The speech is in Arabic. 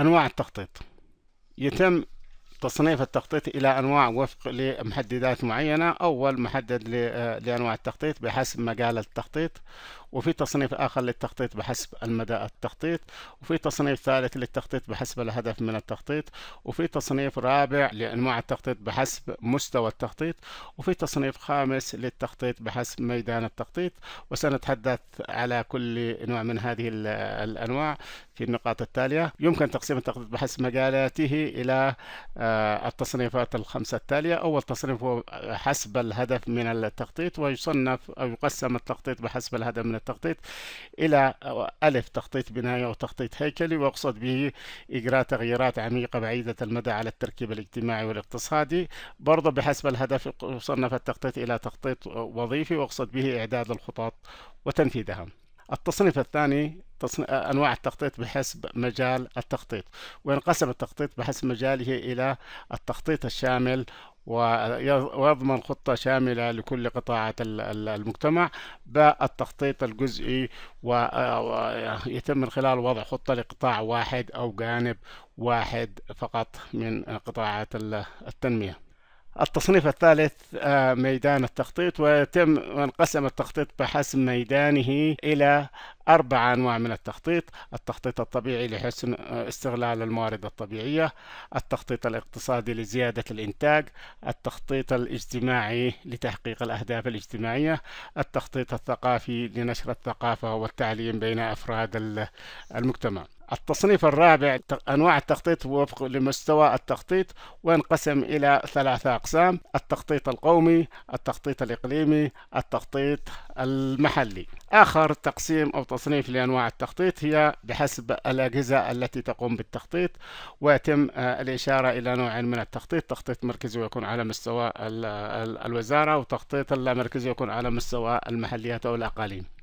أنواع التخطيط يتم تصنيف التخطيط إلى أنواع وفق لمحددات معينة أول محدد آه، لأنواع التخطيط بحسب مجال التخطيط وفي تصنيف آخر للتخطيط بحسب المدى التخطيط وفي تصنيف ثالث للتخطيط بحسب الهدف من التخطيط وفي تصنيف رابع لأنواع التخطيط بحسب مستوى التخطيط وفي تصنيف خامس للتخطيط بحسب ميدان التخطيط وسنتحدث على كل نوع من هذه الأنواع في النقاط التالية يمكن تقسيم التخطيط بحسب مجالاته إلى آه، التصنيفات الخمسة التالية أول تصنيف هو حسب الهدف من التخطيط ويصنف أو يقسم التخطيط بحسب الهدف من التخطيط إلى ألف تخطيط بنائي أو تخطيط هيكلي ويقصد به إجراء تغييرات عميقة بعيدة المدى على التركيب الاجتماعي والاقتصادي برضه بحسب الهدف يصنف التخطيط إلى تخطيط وظيفي ويقصد به إعداد الخطط وتنفيذها التصنيف الثاني أنواع التخطيط بحسب مجال التخطيط وينقسم التخطيط بحسب مجاله إلى التخطيط الشامل ويضمن خطة شاملة لكل قطاعات المجتمع بالتخطيط الجزئي ويتم من خلال وضع خطة لقطاع واحد أو جانب واحد فقط من قطاعات التنمية التصنيف الثالث آه، ميدان التخطيط ويتم انقسم التخطيط بحسب ميدانه إلى أربع أنواع من التخطيط التخطيط الطبيعي لحسن آه، استغلال الموارد الطبيعية التخطيط الاقتصادي لزيادة الإنتاج التخطيط الاجتماعي لتحقيق الأهداف الاجتماعية التخطيط الثقافي لنشر الثقافة والتعليم بين أفراد المجتمع التصنيف الرابع أنواع التخطيط وفق لمستوى التخطيط وينقسم إلى ثلاثة أقسام التخطيط القومي التخطيط الإقليمي التخطيط المحلي آخر تقسيم أو تصنيف لأنواع التخطيط هي بحسب الأجهزة التي تقوم بالتخطيط ويتم آه، الإشارة إلى نوع من التخطيط تخطيط مركزي يكون على مستوى الوزارة وتخطيط اللامركزي يكون على مستوى المحليات أو الأقاليم